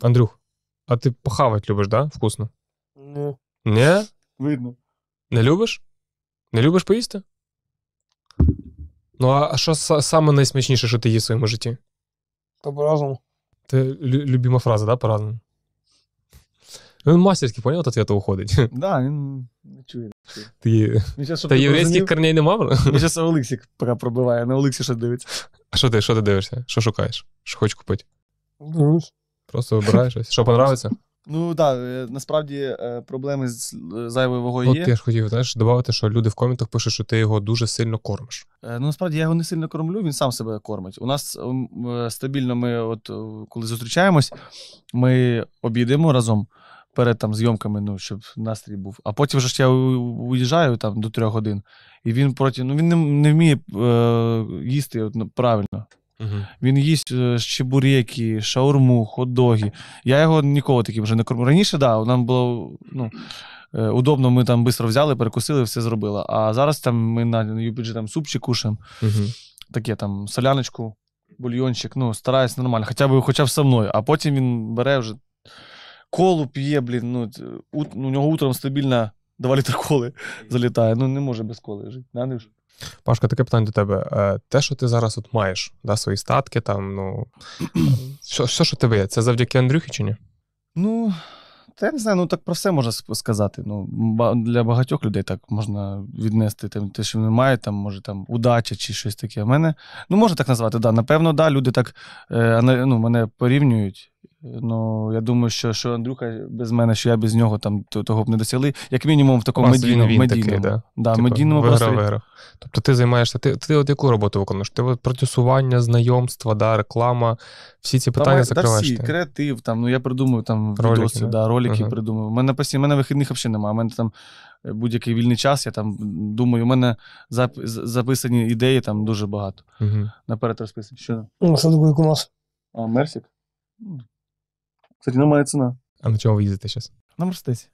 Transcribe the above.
Андрюх, а ти похавать любиш, да? Вкусно? Ні. Ні? Видно. Не любиш? Не любиш поїсти? Ну, а що са- саме найсмачніше, що ти їв в своєму житті? Та по-разному. Це лю- любима фраза, да, по-разному? Він мастерський, поняв, от ответа уходить. Да, він не чує. Ти, її- Він та єврейських корней нема? бро? розумів, Він зараз Олексік пробиває, на Олексі що дивиться. А що ти, що ти дивишся? Що шукаєш? Що хочеш купити? Дивись. Просто вибираєш щось, Що подобається? Ну так, да, е, насправді е, проблеми з зайвою вагою От є. От Я ж хотів знаєш, додати, що люди в коментах пишуть, що ти його дуже сильно кормиш. Е, ну насправді я його не сильно кормлю, він сам себе кормить. У нас стабільно ми, от коли зустрічаємось, ми обійдемо разом перед там зйомками, ну щоб настрій був. А потім вже ж я уїжджаю там до трьох годин, і він проти ну він не, не вміє е, їсти от, ну, правильно. Угу. Він їсть чебуреки, шаурму, хот-доги. Я його ніколи таким вже не кормив. Раніше, да, нам було ну, е, удобно, ми там швидко взяли, перекусили, все зробили. А зараз там ми на UPG там супчик кушаємо, угу. таке там соляночку, бульйончик. Ну, стараюсь нормально, хоча б хоча б со мною. А потім він бере вже колу п'є, блін. ну, У, ну, у нього утром стабільна. Два літра коли залітає. Ну не може без коли жити. Да, Андрюш? Пашка, таке питання до тебе. Е, те, що ти зараз от маєш, да, свої статки, там, ну. Що, що, що тебе є? Це завдяки Андрюхі чи ні? Ну, я не знаю, ну так про все можна сказати. Ну, Для багатьох людей так можна віднести там, те, що вони мають, там, може там удача чи щось таке. У мене, ну, можна так назвати, да, напевно, да, люди так е, ну, мене порівнюють. Ну, я думаю, що що Андрюха без мене, що я без нього там того б не досягли. Як мінімум, в такому медійному він, медійному. да? Да, типу, медійному виграв, Тобто ти займаєшся, ти ти от яку роботу виконуєш? Ти от продюсування, знайомства, да, реклама, всі ці питання там, закриваєш? Та всі, ти? креатив, там, ну я придумую там ролики, відоси, да? ролики uh-huh. придумую. У мене постійно, мене вихідних взагалі немає. У мене там е, будь-який вільний час, я там думаю, у мене зап... записані ідеї там дуже багато. Uh-huh. Наперед розписані. Що? Ну, що думаю, у нас? А, Мерсік? Ну, Кстати, ну моя цена. А на чего вы ездите сейчас? На Мерседесе.